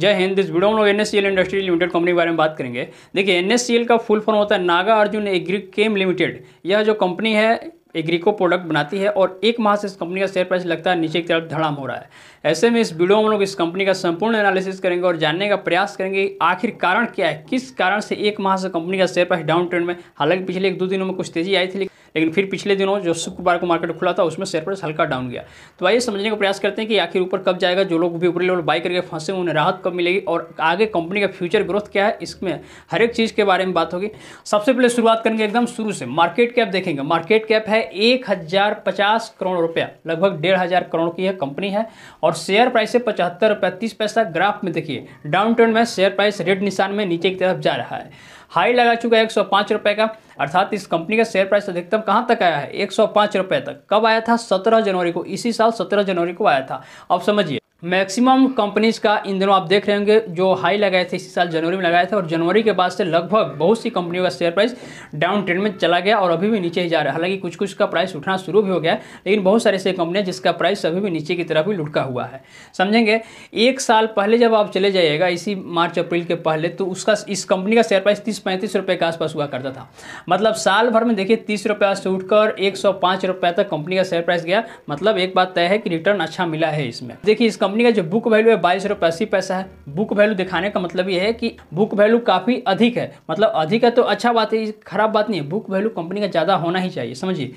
जय हिंद इस वीडियो में लोग एन इंडस्ट्री लिमिटेड कंपनी के बारे में बात करेंगे देखिए एन का फुल फॉर्म होता है Nagarjuna Agrichem Limited यह जो कंपनी है एग्रीको प्रोडक्ट बनाती है और एक माह से इस कंपनी का शेयर प्राइस लगता है नीचे की तरफ धड़ाम हो रहा है ऐसे में इस वीडियो में लोग इस कंपनी का संपूर्ण एनालिसिस करेंगे और जानने का प्रयास करेंगे आखिर कारण क्या है किस कारण से एक माह से कंपनी का शेयर प्राइस डाउन ट्रेंड में हालांकि पिछले एक दो दिनों में कुछ तेजी आई थी लेकिन फिर पिछले दिनों जो शुक्रवार को मार्केट खुला था उसमें शेयर प्राइस हल्का डाउन गया तो आइए समझने का प्रयास करते हैं कि आखिर ऊपर कब जाएगा जो लोग भी ऊपर लेवल बाई करके फंसे उन्हें राहत कब मिलेगी और आगे कंपनी का फ्यूचर ग्रोथ क्या है इसमें हर एक चीज़ के बारे में बात होगी सबसे पहले शुरुआत करेंगे एकदम शुरू से मार्केट कैप देखेंगे मार्केट कैप है एक करोड़ रुपया लगभग डेढ़ करोड़ की यह कंपनी है और शेयर प्राइस है पचहत्तर रुपया तीस पैसा ग्राफ में देखिए डाउन ट्रेंड में शेयर प्राइस रेड निशान में नीचे की तरफ जा रहा है हाई लगा चुका है एक रुपए का अर्थात इस कंपनी का शेयर प्राइस अधिकतम कहाँ तक आया है एक रुपए तक कब आया था सत्रह जनवरी को इसी साल सत्रह जनवरी को आया था अब समझिए मैक्सिमम कंपनीज़ का इन दिनों आप देख रहे होंगे जो हाई लगाए थे इसी साल जनवरी में लगाए थे और जनवरी के बाद से लगभग बहुत सी कंपनियों का शेयर प्राइस डाउन ट्रेंड में चला गया और अभी भी नीचे ही जा रहा है हालांकि कुछ कुछ का प्राइस उठना शुरू भी हो गया है लेकिन बहुत सारे ऐसी कंपनियां जिसका प्राइस अभी भी नीचे की तरफ ही लुटका हुआ है समझेंगे एक साल पहले जब आप चले जाइएगा इसी मार्च अप्रैल के पहले तो उसका इस कंपनी का शेयर प्राइस तीस पैंतीस रुपये के आसपास हुआ करता था मतलब साल भर में देखिए तीस रुपये से उठकर एक सौ पाँच रुपये तक कंपनी का शेयर प्राइस गया मतलब एक बात तय है कि रिटर्न अच्छा मिला है इसमें देखिए इस कंपनी का जो बुक वैल्यू है बाईस रुपये अस्सी पैसा है बुक वैल्यू दिखाने का मतलब ये है कि बुक वैल्यू काफ़ी अधिक है मतलब अधिक है तो अच्छा बात है खराब बात नहीं है बुक वैल्यू कंपनी का ज़्यादा होना ही चाहिए समझिए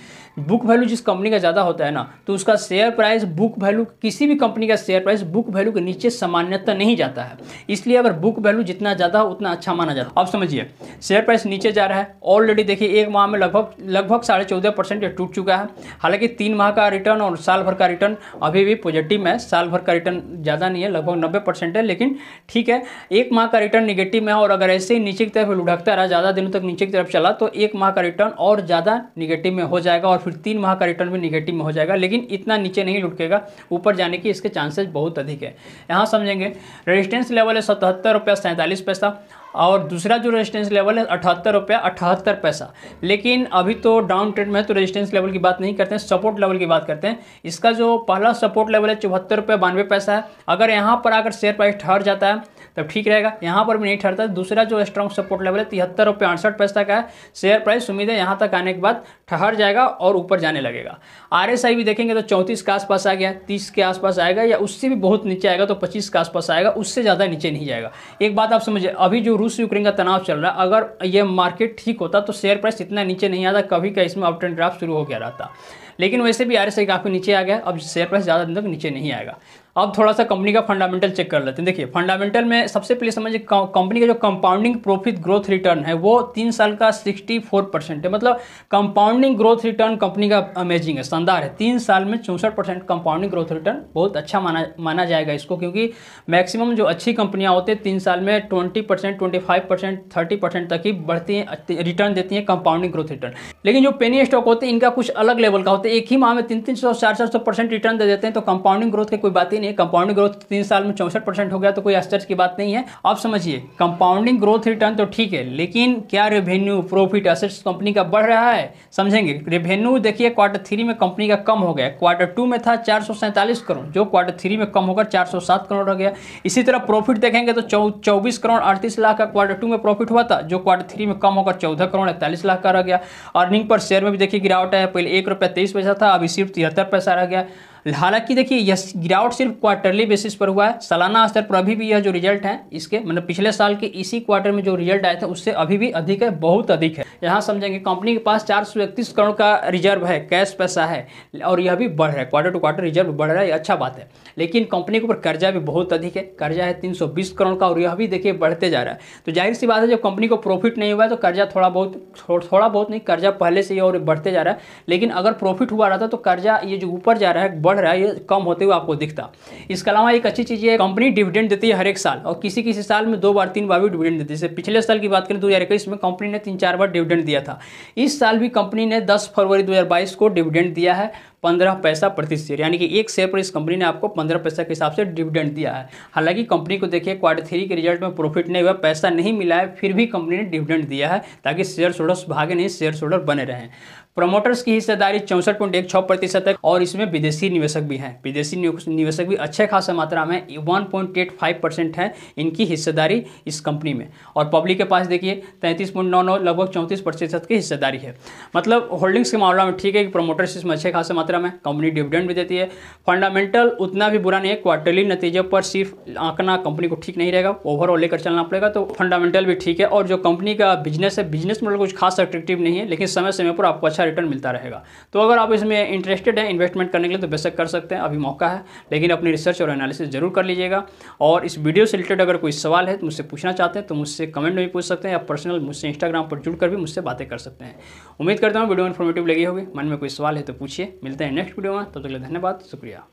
बुक वैल्यू जिस कंपनी का ज़्यादा होता है ना तो उसका शेयर प्राइस बुक वैल्यू किसी भी कंपनी का शेयर प्राइस बुक वैल्यू के नीचे सामान्यता नहीं जाता है इसलिए अगर बुक वैल्यू जितना ज़्यादा हो उतना अच्छा माना जाता है अब समझिए शेयर प्राइस नीचे जा रहा है ऑलरेडी देखिए एक माह में लगभग लगभग साढ़े चौदह परसेंट टूट चुका है हालांकि तीन माह का रिटर्न और साल भर का रिटर्न अभी भी पॉजिटिव है साल भर का रिटर्न ज़्यादा नहीं है लगभग नब्बे परसेंट है लेकिन ठीक है एक माह का रिटर्न निगेटिव में है और अगर ऐसे ही नीचे की तरफ लुढ़कता रहा ज़्यादा दिनों तक नीचे की तरफ चला तो एक माह का रिटर्न और ज़्यादा निगेटिव में हो जाएगा और फिर तीन माह का रिटर्न भी निगेटिव में हो जाएगा लेकिन इतना नीचे नहीं लुटकेगा ऊपर जाने की इसके चांसेज बहुत अधिक है यहाँ समझेंगे रजिस्टेंस लेवल है सतहत्तर रुपया सैंतालीस पैसा और दूसरा जो रेजिस्टेंस लेवल है अठहत्तर रुपया अठहत्तर पैसा लेकिन अभी तो डाउन ट्रेड में है तो रेजिस्टेंस लेवल की बात नहीं करते हैं सपोर्ट लेवल की बात करते हैं इसका जो पहला सपोर्ट लेवल है चौहत्तर रुपये बानवे पैसा है अगर यहाँ पर अगर शेयर प्राइस ठहर जाता है तब ठीक रहेगा यहाँ पर भी नहीं ठहरता दूसरा जो स्ट्रॉन्ग सपोर्ट लेवल है तिहत्तर रुपये अड़सठ पैसा का है शेयर प्राइस उम्मीद है यहाँ तक आने के बाद ठहर जाएगा और ऊपर जाने लगेगा आर भी देखेंगे तो चौंतीस के आसपास आ गया तीस के आसपास आएगा या उससे भी बहुत नीचे आएगा तो पच्चीस के आसपास आएगा उससे ज़्यादा नीचे नहीं जाएगा एक बात आप समझिए अभी जो रूस यूक्रेन का तनाव चल रहा है अगर ये मार्केट ठीक होता तो शेयर प्राइस इतना नीचे नहीं आता कभी का इसमें अपट्रेंड ड्राफ्ट शुरू हो गया रहता लेकिन वैसे भी आर एस काफ़ी नीचे आ गया अब शेयर प्राइस ज़्यादा दिन तक नीचे नहीं आएगा अब थोड़ा सा कंपनी का फंडामेंटल चेक कर लेते हैं देखिए फंडामेंटल में सबसे पहले समझिए कंपनी का जो कंपाउंडिंग प्रॉफिट ग्रोथ रिटर्न है वो तीन साल का 64 परसेंट है मतलब कंपाउंडिंग ग्रोथ रिटर्न कंपनी का अमेजिंग है शानदार है तीन साल में चौंसठ परसेंट कंपाउंडिंग ग्रोथ रिटर्न बहुत अच्छा माना माना जाएगा इसको क्योंकि मैक्सिमम जो अच्छी कंपनियाँ होती हैं तीन साल में twenty percent twenty five percent thirty percent तक ही बढ़ती हैं रिटर्न देती हैं कंपाउंडिंग ग्रोथ रिटर्न लेकिन जो पेनी स्टॉक होते हैं इनका कुछ अलग लेवल का होता है एक ही माह में तीन तीन सौ चार चार सौ परसेंट रिटर्न दे देते हैं तो कंपाउंडिंग ग्रोथ की कोई बात ही दिन ये कंपाउंडिंग ग्रोथ तीन साल में चौसठ परसेंट हो गया तो कोई आश्चर्य की बात नहीं है आप समझिए कंपाउंडिंग ग्रोथ रिटर्न तो ठीक है लेकिन क्या रेवेन्यू प्रॉफिट असेट्स कंपनी का बढ़ रहा है समझेंगे रेवेन्यू देखिए क्वार्टर थ्री में कंपनी का कम हो गया क्वार्टर टू में था चार करोड़ जो क्वार्टर थ्री में कम होकर चार करोड़ हो गया इसी तरह प्रॉफिट देखेंगे तो चौबीस करोड़ अड़तीस लाख का क्वार्टर टू में प्रॉफिट हुआ था जो क्वार्टर थ्री में कम होकर चौदह करोड़ इकतालीस लाख का रह गया अर्निंग पर शेयर में भी देखिए गिरावट है पहले एक रुपया तेईस पैसा था अभी सिर्फ तिहत्तर पैसा रह गया हालांकि देखिए यह गिरावट सिर्फ क्वार्टरली बेसिस पर हुआ है सालाना स्तर पर अभी भी यह जो रिजल्ट है इसके मतलब पिछले साल के इसी क्वार्टर में जो रिजल्ट आया था उससे अभी भी अधिक है बहुत अधिक है यहाँ समझेंगे कंपनी के पास चार करोड़ का रिजर्व है कैश पैसा है और यह भी बढ़ रहा है क्वार्टर टू क्वार्टर रिजर्व बढ़ रहा है अच्छा बात है लेकिन कंपनी के ऊपर कर्जा भी बहुत अधिक है कर्जा है तीन करोड़ का और यह भी देखिए बढ़ते जा रहा है तो जाहिर सी बात है जब कंपनी को प्रॉफिट नहीं हुआ है तो कर्जा थोड़ा बहुत थोड़ा बहुत नहीं कर्जा पहले से ही और बढ़ते जा रहा है लेकिन अगर प्रॉफिट हुआ रहता तो कर्जा ये जो ऊपर जा रहा है बढ़ रहा है ये कम होते हुए आपको दिखता इसके अलावा एक अच्छी चीज़ ये कंपनी डिविडेंड देती है हर एक साल और किसी किसी साल में दो बार तीन बार भी डिविडेंड देती है पिछले साल की बात करें दो में कंपनी ने तीन चार बार डिविडेंड दिया था इस साल भी कंपनी ने दस फरवरी दो को डिविडेंड दिया है पंद्रह पैसा प्रति शेयर यानी कि एक शेयर पर इस कंपनी ने आपको पंद्रह पैसा के हिसाब से डिविडेंड दिया है हालांकि कंपनी को देखिए क्वार्टर थ्री के रिजल्ट में प्रॉफिट नहीं हुआ पैसा नहीं मिला है फिर भी कंपनी ने डिविडेंड दिया है ताकि शेयर होल्डर्स भागे नहीं शेयर होल्डर बने रहें प्रमोटर्स की हिस्सेदारी चौंसठ पॉइंट एक छः प्रतिशत है और इसमें विदेशी निवेशक भी हैं विदेशी निवेशक भी अच्छे खासा मात्रा में one point eight five percent है इनकी हिस्सेदारी इस कंपनी में और पब्लिक के पास देखिए तैंतीस पॉइंट नौ नौ लगभग चौंतीस प्रतिशत की हिस्सेदारी है मतलब होल्डिंग्स के मामला में ठीक है कि प्रमोटर्स इसमें अच्छे खासा मात्रा मात्रा में कंपनी डिविडेंड भी देती है फंडामेंटल उतना भी बुरा नहीं है क्वार्टरली नतीजे पर सिर्फ आंकना कंपनी को ठीक नहीं रहेगा ओवरऑल लेकर चलना पड़ेगा तो फंडामेंटल भी ठीक है और जो कंपनी का बिजनेस है बिजनेस मॉडल कुछ खास अट्रेक्टिव नहीं है लेकिन समय समय पर आपको अच्छा रिटर्न मिलता रहेगा तो अगर आप इसमें इंटरेस्टेड हैं इन्वेस्टमेंट करने के लिए तो बेशक कर सकते हैं अभी मौका है लेकिन अपनी रिसर्च और एनालिसिस जरूर कर लीजिएगा और इस वीडियो से रिलेटेड अगर कोई सवाल है तो मुझसे पूछना चाहते हैं तो मुझसे कमेंट में भी पूछ सकते हैं या पर्सनल मुझसे इंस्टाग्राम पर जुड़कर भी मुझसे बातें कर सकते हैं उम्मीद करता हूँ वीडियो इन्फॉर्मेटिव लगी होगी मन में कोई सवाल है तो पूछिए मिलते मिलते हैं नेक्स्ट वीडियो में तब के तक धन्यवाद शुक्रिया